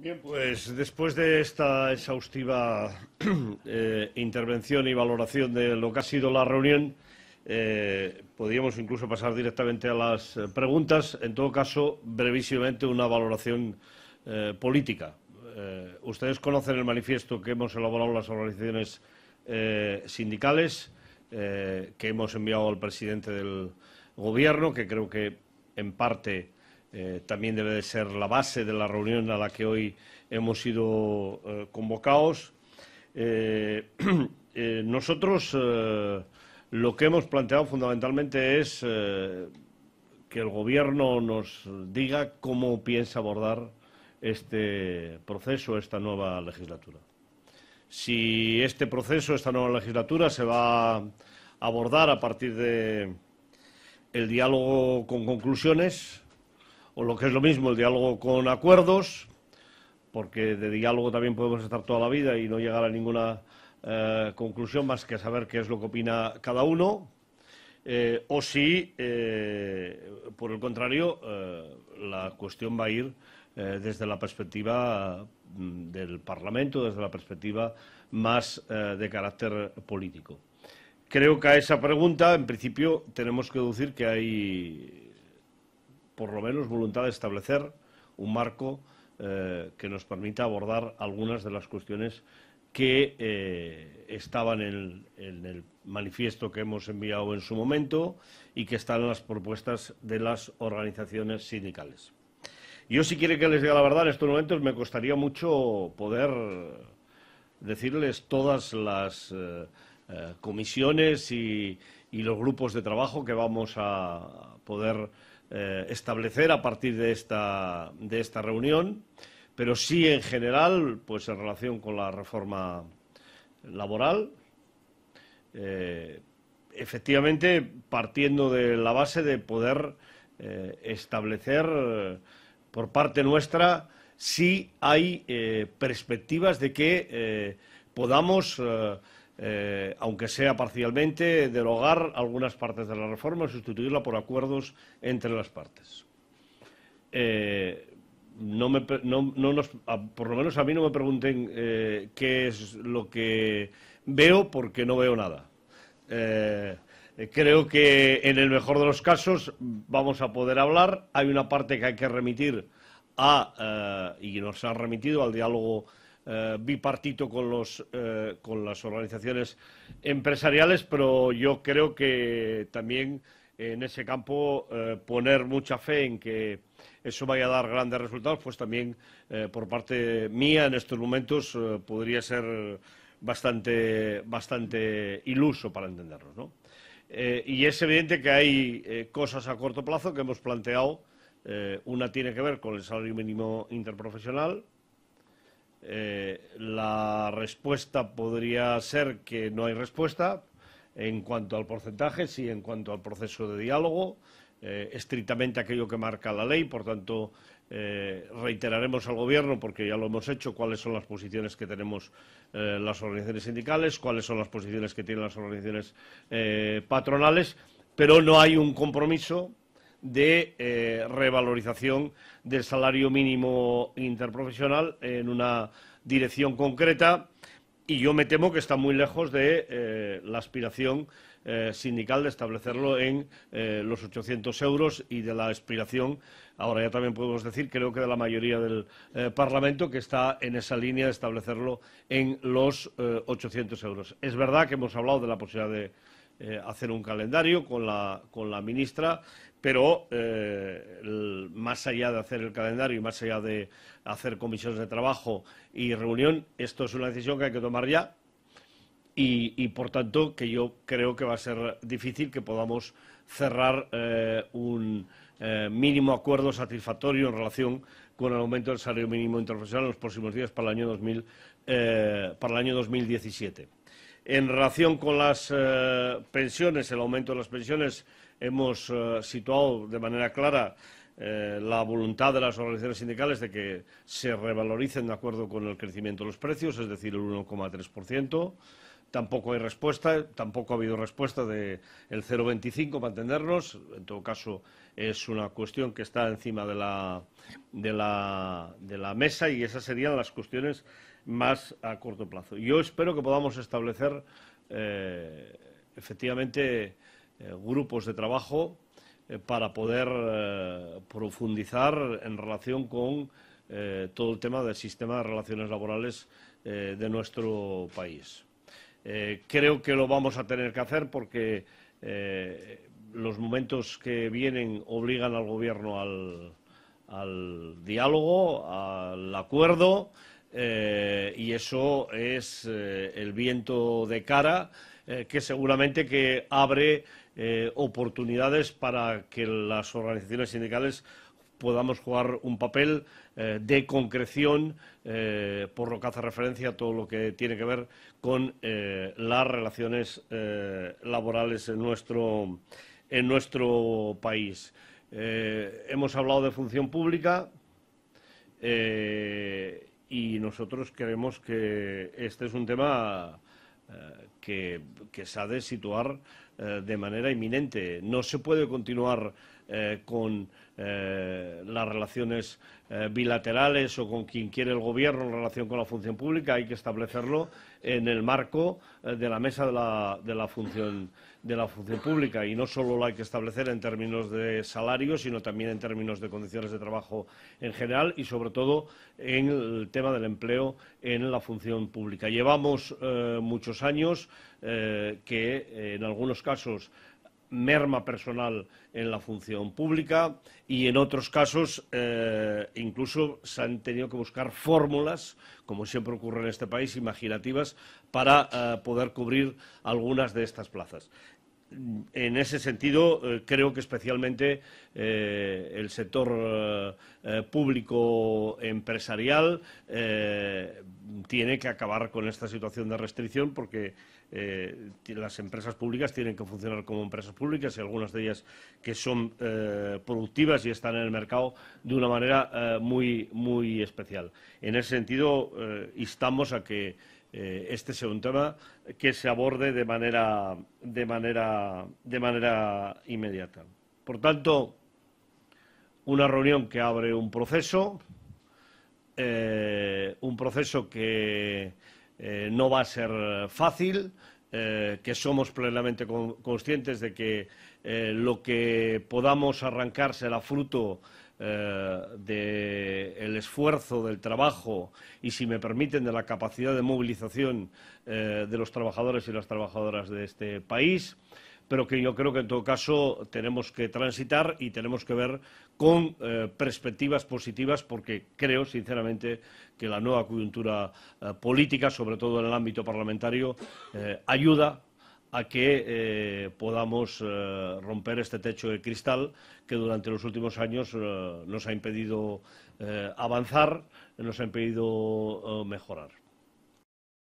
Bien, pues después de esta exhaustiva eh, intervención y valoración de lo que ha sido la reunión, eh, podríamos incluso pasar directamente a las preguntas. En todo caso, brevísimamente una valoración eh, política. ustedes conocen el manifiesto que hemos elaborado las organizaciones sindicales, que hemos enviado al presidente del Gobierno, que creo que en parte eh, también debe de ser la base de la reunión a la que hoy hemos sido eh, convocados. Eh, nosotros lo que hemos planteado fundamentalmente es que el Gobierno nos diga cómo piensa abordar este proceso, esta nueva legislatura. Si este proceso, esta nueva legislatura, se va a abordar a partir de el diálogo con conclusiones, o lo que es lo mismo, el diálogo con acuerdos, porque de diálogo también podemos estar toda la vida y no llegar a ninguna eh, conclusión más que saber qué es lo que opina cada uno, eh, o si, eh, por el contrario, la cuestión va a ir desde la perspectiva mm, del Parlamento, desde la perspectiva más de carácter político. Creo que a esa pregunta, en principio, tenemos que deducir que hay por lo menos voluntad de establecer un marco eh, que nos permita abordar algunas de las cuestiones que eh, estaban en, el manifiesto que hemos enviado en su momento y que están en las propuestas de las organizaciones sindicales. Yo, si quiere que les diga la verdad, en estos momentos me costaría mucho poder decirles todas las eh, comisiones y, los grupos de trabajo que vamos a poder eh, establecer a partir de esta, de esta reunión, pero sí en general, pues en relación con la reforma laboral, eh, efectivamente partiendo de la base de poder eh, establecer por parte nuestra si hay perspectivas de que podamos eh, aunque sea parcialmente, derogar algunas partes de la reforma o sustituirla por acuerdos entre las partes. Eh, no me, no, no nos, por lo menos a mí no me pregunten eh, qué es lo que veo porque no veo nada. creo que en el mejor de los casos vamos a poder hablar. Hay una parte que hay que remitir a, y nos ha remitido al diálogo eh, bipartito eh, con, las organizaciones empresariales, pero yo creo que también en ese campo eh, poner mucha fe en que eso vaya a dar grandes resultados, pues también por parte mía en estos momentos podría ser bastante, bastante iluso para entenderlo. y es evidente que hay cosas a corto plazo que hemos planteado. una tiene que ver con el salario mínimo interprofesional, eh, la respuesta podría ser que no hay respuesta en cuanto al porcentaje, sí en cuanto al proceso de diálogo, eh, estrictamente aquello que marca la ley, por tanto, eh, reiteraremos al Gobierno, porque ya lo hemos hecho, cuáles son las posiciones que tenemos las organizaciones sindicales, cuáles son las posiciones que tienen las organizaciones patronales, pero no hay un compromiso de eh, revalorización del salario mínimo interprofesional en una dirección concreta y yo me temo que está muy lejos de eh, la aspiración eh, sindical de establecerlo en los 800 euros y de la aspiración, ahora ya también podemos decir, creo que de la mayoría del Parlamento, que está en esa línea de establecerlo en los 800 euros. Es verdad que hemos hablado de la posibilidad de eh, hacer un calendario con la, con la ministra, pero eh, más allá de hacer el calendario y más allá de hacer comisiones de trabajo y reunión, esto es una decisión que hay que tomar ya y, por tanto que yo creo que va a ser difícil que podamos cerrar eh, un mínimo acuerdo satisfactorio en relación con el aumento del salario mínimo interprofesional en los próximos días para el año, 2000, para el año 2017. En relación con las eh, pensiones, el aumento de las pensiones, hemos eh, situado de manera clara eh, la voluntad de las organizaciones sindicales de que se revaloricen de acuerdo con el crecimiento de los precios, es decir, el 1,3%. Tampoco hay respuesta, tampoco ha habido respuesta del 0,25 para entendernos. En todo caso, es una cuestión que está encima de la mesa y esas serían las cuestiones más a corto plazo. Yo espero que podamos establecer eh, efectivamente eh, grupos de trabajo eh, para poder profundizar en relación con todo el tema del sistema de relaciones laborales de nuestro país. creo que lo vamos a tener que hacer porque los momentos que vienen obligan al Gobierno al diálogo, al acuerdo. Eh, y eso es eh, el viento de cara eh, que seguramente que abre oportunidades para que las organizaciones sindicales podamos jugar un papel de concreción por lo que hace referencia a todo lo que tiene que ver con las relaciones laborales en nuestro, en nuestro país. hemos hablado de función pública y nosotros creemos que este es un tema eh, que, que, se ha de situar eh, de manera inminente. No se puede continuar eh, con eh, las relaciones eh, bilaterales o con quien quiere el gobierno en relación con la función pública, hay que establecerlo en el marco de la mesa de la, de la función pública y no solo lo hay que establecer en términos de salario, sino también en términos de condiciones de trabajo en general y sobre todo en el tema del empleo en la función pública. Llevamos muchos años que en algunos casos merma personal en la función pública y en otros casos eh, incluso se han tenido que buscar fórmulas, como siempre ocurre en este país, imaginativas para eh, poder cubrir algunas de estas plazas. En ese sentido, eh, creo que especialmente el sector público empresarial tiene que acabar con esta situación de restricción porque eh, las empresas públicas tienen que funcionar como empresas públicas y algunas de ellas que son eh, productivas y están en el mercado de una manera eh, muy, muy especial. En ese sentido, instamos a que este sea un tema que se aborde de manera, de de manera inmediata. Por tanto, una reunión que abre un proceso eh, un proceso que eh, no va a ser fácil, eh, que somos plenamente conscientes de que lo que podamos arrancar será fruto del esfuerzo, del trabajo y, si me permiten, de la capacidad de movilización de los trabajadores y las trabajadoras de este país pero que yo creo que en todo caso tenemos que transitar y tenemos que ver con eh, perspectivas positivas, porque creo, sinceramente, que la nueva coyuntura eh, política, sobre todo en el ámbito parlamentario, eh, ayuda a que podamos romper este techo de cristal que durante los últimos años nos ha impedido avanzar, nos ha impedido mejorar.